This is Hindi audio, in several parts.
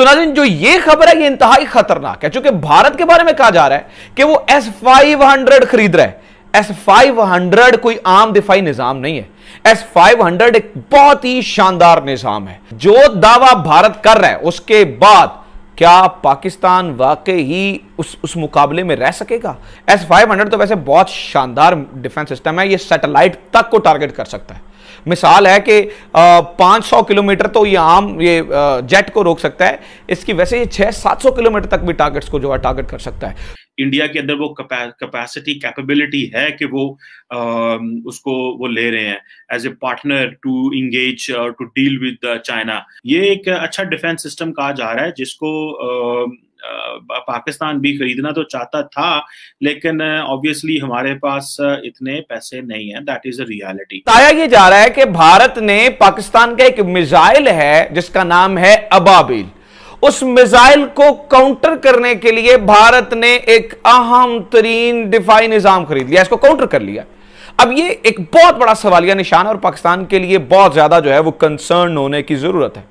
तो नाजिन जो ये खबर है ये इंतहा खतरनाक है चूंकि भारत के बारे में कहा जा रहा है कि वो एस फाइव हंड्रेड खरीद रहे एस फाइव हंड्रेड कोई आम दिफाई निजाम नहीं है एस फाइव हंड्रेड एक बहुत ही शानदार निजाम है जो दावा भारत कर रहा है उसके बाद क्या पाकिस्तान वाकई ही उस उस मुकाबले में रह सकेगा एस फाइव हंड्रेड तो वैसे बहुत शानदार डिफेंस सिस्टम है ये सैटेलाइट तक को टारगेट कर सकता है मिसाल है कि 500 किलोमीटर तो ये आम ये जेट को रोक सकता है इसकी वैसे ये 600-700 किलोमीटर तक भी टारगेट्स को जो है टारगेट कर सकता है इंडिया के अंदर वो कैपेसिटी कैपेबिलिटी है कि वो आ, उसको वो ले रहे हैं as a partner to engage to deal with China ये एक अच्छा डिफेंस सिस्टम कहा जा रहा है जिसको आ, पाकिस्तान भी खरीदना तो चाहता था लेकिन ऑब्वियसली हमारे पास इतने पैसे नहीं है दैट इज अ रियलिटी बताया ये जा रहा है कि भारत ने पाकिस्तान का एक मिसाइल है जिसका नाम है अबाबिल उस मिसाइल को काउंटर करने के लिए भारत ने एक अहम तरीन दिफाई निजाम खरीद लिया इसको काउंटर कर लिया अब ये एक बहुत बड़ा सवालिया निशान और पाकिस्तान के लिए बहुत ज्यादा जो है वो कंसर्न होने की जरूरत है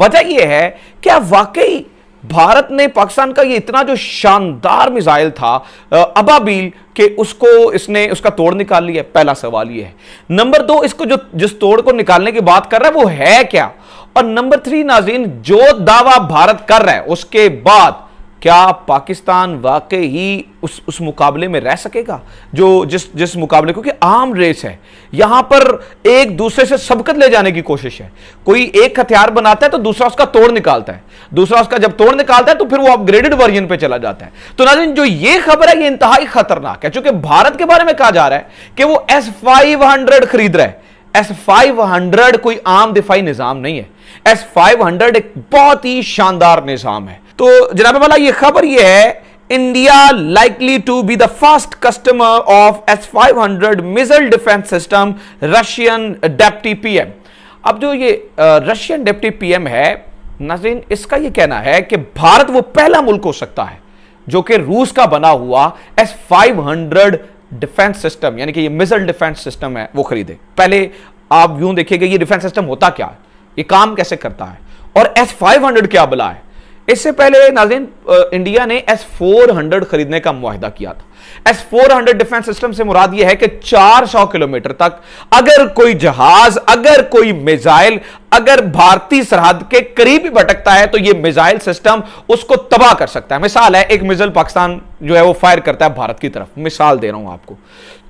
वजह ये है क्या वाकई भारत ने पाकिस्तान का ये इतना जो शानदार मिसाइल था अबाबील के उसको इसने उसका तोड़ निकाल लिया पहला सवाल ये है नंबर दो इसको जो जिस तोड़ को निकालने की बात कर रहा है वो है क्या और नंबर थ्री नाजीन जो दावा भारत कर रहा है उसके बाद क्या पाकिस्तान वाकई ही उस उस मुकाबले में रह सकेगा जो जिस जिस मुकाबले क्योंकि आम रेस है यहां पर एक दूसरे से सबकत ले जाने की कोशिश है कोई एक हथियार बनाता है तो दूसरा उसका तोड़ निकालता है दूसरा उसका जब तोड़ निकालता है तो फिर वो अपग्रेडेड वर्जन पे चला जाता है तो नाजिन जो ये खबर है ये इंतहा खतरनाक है चूंकि भारत के बारे में कहा जा रहा है कि वो एस फाइव हंड्रेड खरीद रहा है एस फाइव हंड्रेड कोई आम दिफाई निज़ाम नहीं है एस फाइव हंड्रेड एक बहुत ही शानदार निज़ाम है तो जनाबे वाला ये खबर ये है India likely to be the first customer of S 500 missile defence system Russian deputy PM अब जो ये रशियन डेप्टी पीएम है नाजरीन इसका ये कहना है कि भारत वो पहला मुल्क हो सकता है जो कि रूस का बना हुआ एस 500 डिफेंस सिस्टम यानी कि ये मिसाइल डिफेंस सिस्टम है वो खरीदे पहले आप यूं देखिएगा ये डिफेंस सिस्टम होता क्या है ये काम कैसे करता है और एस हंड्रेड क्या बला है इससे पहले नाजिन इंडिया ने एस फोर हंड्रेड खरीदने का माहिदा किया था एस 400 डिफेंस सिस्टम से मुराद यह है कि 400 किलोमीटर तक अगर कोई जहाज अगर कोई मिसाइल अगर भारतीय सरहद के करीब भटकता है तो यह मिसाइल सिस्टम उसको तबाह कर सकता है मिसाल है एक मिसाइल पाकिस्तान जो है वो फायर करता है भारत की तरफ मिसाल दे रहा हूं आपको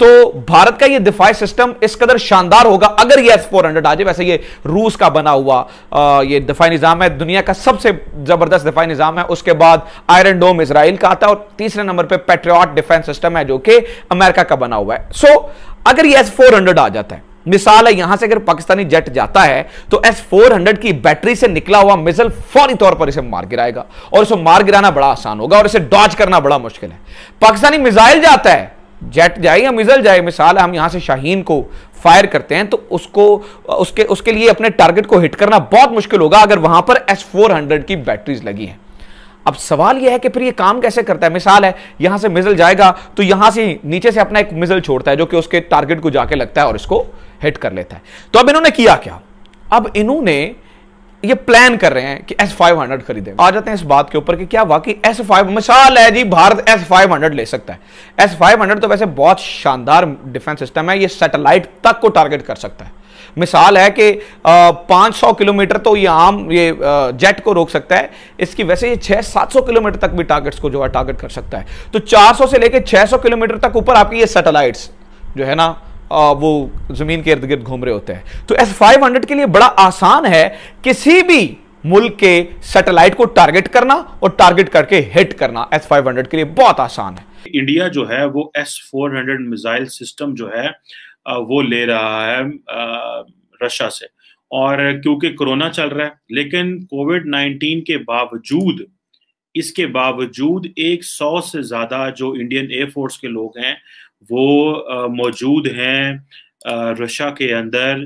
तो भारत का यह दिफाई सिस्टम इस कदर शानदार होगा अगर ये एस फोर हंड्रेड आ जाए वैसे ये रूस का बना हुआ आ, ये दिफाई निज़ाम है दुनिया का सबसे जबरदस्त दिफाई निज़ाम है उसके बाद आयरन डोम इसराइल का आता है और तीसरे नंबर पर पे पेट्रियाट डिफेंस डिफेंस सिस्टम है जो कि अमेरिका का बना हुआ है सो so, अगर ये एस फोर हंड्रेड आ जाता है मिसाल है यहां से अगर पाकिस्तानी जेट जाता है तो एस फोर हंड्रेड की बैटरी से निकला हुआ मिसल फौरी तौर पर इसे मार गिराएगा और इसे मार गिराना बड़ा आसान होगा और इसे डॉच करना बड़ा मुश्किल है पाकिस्तानी मिसाइल जाता है जेट जाए या मिसाइल जाए मिसाल हम यहां से शाहीन को फायर करते हैं तो उसको उसके उसके लिए अपने टारगेट को हिट करना बहुत मुश्किल होगा अगर वहां पर एस फोर हंड्रेड की बैटरीज लगी हैं अब सवाल यह है कि फिर ये काम कैसे करता है मिसाल है यहां से मिजल जाएगा तो यहां से नीचे से अपना एक मिजल छोड़ता है जो कि उसके टारगेट को जाके लगता है और इसको हिट कर लेता है तो अब इन्होंने किया क्या अब इन्होंने ये प्लान कर रहे हैं कि एस फाइव हंड्रेड खरीदे आ जाते हैं इस बात के ऊपर कि क्या वाकई फाइव मिसाल है जी भारत एस फाइव हंड्रेड ले सकता है एस फाइव हंड्रेड तो वैसे बहुत शानदार डिफेंस सिस्टम है ये सैटेलाइट तक को टारगेट कर सकता है मिसाल है कि 500 किलोमीटर तो ये आम ये जेट को रोक सकता है इसकी वैसे ये 600-700 किलोमीटर तक भी टारगेट्स को जो है टारगेट कर सकता है तो 400 से लेकर 600 किलोमीटर तक ऊपर आपकी ये सैटेलाइट्स जो है ना आ, वो ज़मीन के इर्द गिर्द घूम रहे होते हैं तो एस 500 के लिए बड़ा आसान है किसी भी मुल्क के सैटेलाइट को टारगेट करना और टारगेट करके हिट करना एस 500 के लिए बहुत आसान है इंडिया जो है वो एस 400 मिसाइल सिस्टम जो है वो ले रहा है रशिया से और क्योंकि कोरोना चल रहा है लेकिन कोविड 19 के बावजूद इसके बावजूद 100 से ज़्यादा जो इंडियन एयरफोर्स के लोग हैं वो मौजूद हैं रशिया के अंदर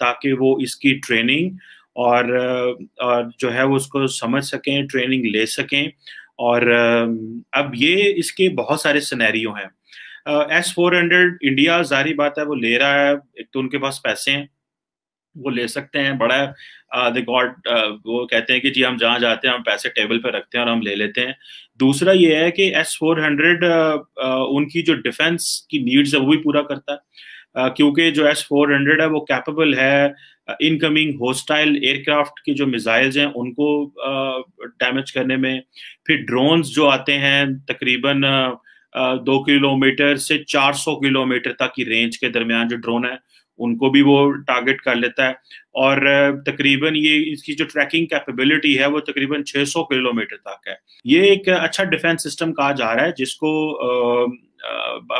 ताकि वो इसकी ट्रेनिंग और और जो है वो उसको समझ सकें ट्रेनिंग ले सकें और अब ये इसके बहुत सारे सिनेरियो हैं एस फोर हंड्रेड इंडिया जारी बात है वो ले रहा है एक तो उनके पास पैसे हैं वो ले सकते हैं बड़ा दे गॉड uh, uh, वो कहते हैं कि जी हम जहाँ जाते हैं हम पैसे टेबल पर रखते हैं और हम ले लेते हैं दूसरा ये है कि एस फोर हंड्रेड उनकी जो डिफेंस की नीड्स है वो भी पूरा करता है uh, क्योंकि जो एस फोर हंड्रेड है वो कैपेबल है इनकमिंग होस्टाइल एयरक्राफ्ट की जो मिसाइल्स हैं उनको डैमेज uh, करने में फिर ड्रोन्स जो आते हैं तकरीबन uh, दो किलोमीटर से 400 किलोमीटर तक की रेंज के दरमियान जो ड्रोन है उनको भी वो टारगेट कर लेता है और तकरीबन ये इसकी जो ट्रैकिंग कैपेबिलिटी है वो तकरीबन 600 किलोमीटर तक है ये एक अच्छा डिफेंस सिस्टम कहा जा रहा है जिसको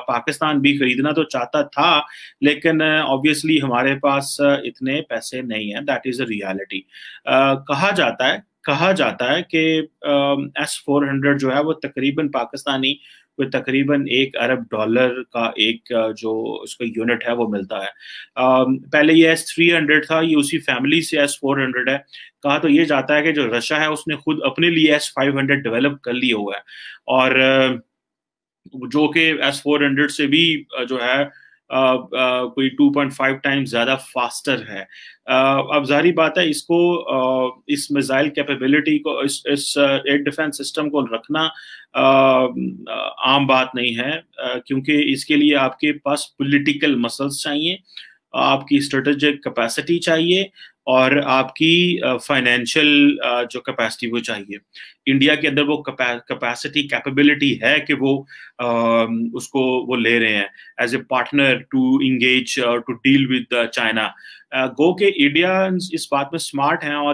पाकिस्तान भी खरीदना तो चाहता था लेकिन ऑब्वियसली हमारे पास इतने पैसे नहीं है दैट इज़ अ रियलिटी कहा जाता है कहा जाता है कि एस फोर हंड्रेड जो है वो तकरीबन पाकिस्तानी uh, कोई तकरीबन एक अरब डॉलर का एक जो उसका यूनिट है वो मिलता है पहले ये एस थ्री हंड्रेड था ये उसी फैमिली से एस फोर हंड्रेड है कहा तो ये जाता है कि जो रशा है उसने खुद अपने लिए एस फाइव हंड्रेड डेवलप कर लिया हुआ है और जो कि एस फोर हंड्रेड से भी जो है Uh, uh, कोई 2.5 टाइम ज़्यादा फास्टर है uh, अब जारी बात है इसको इस मिज़ाइल कैपेबिलिटी को इस एयर डिफेंस सिस्टम को रखना आम बात नहीं है क्योंकि इसके लिए आपके पास पॉलिटिकल मसल्स चाहिए आपकी स्ट्रेटेजिक कैपेसिटी चाहिए और आपकी फाइनेंशियल uh, uh, जो कैपेसिटी वो चाहिए इंडिया के अंदर वो कैपेसिटी कैपेबिलिटी है कि वो uh, उसको वो ले रहे हैं as a partner to engage to deal with China गो के इंडिया इस बात में स्मार्ट हैं और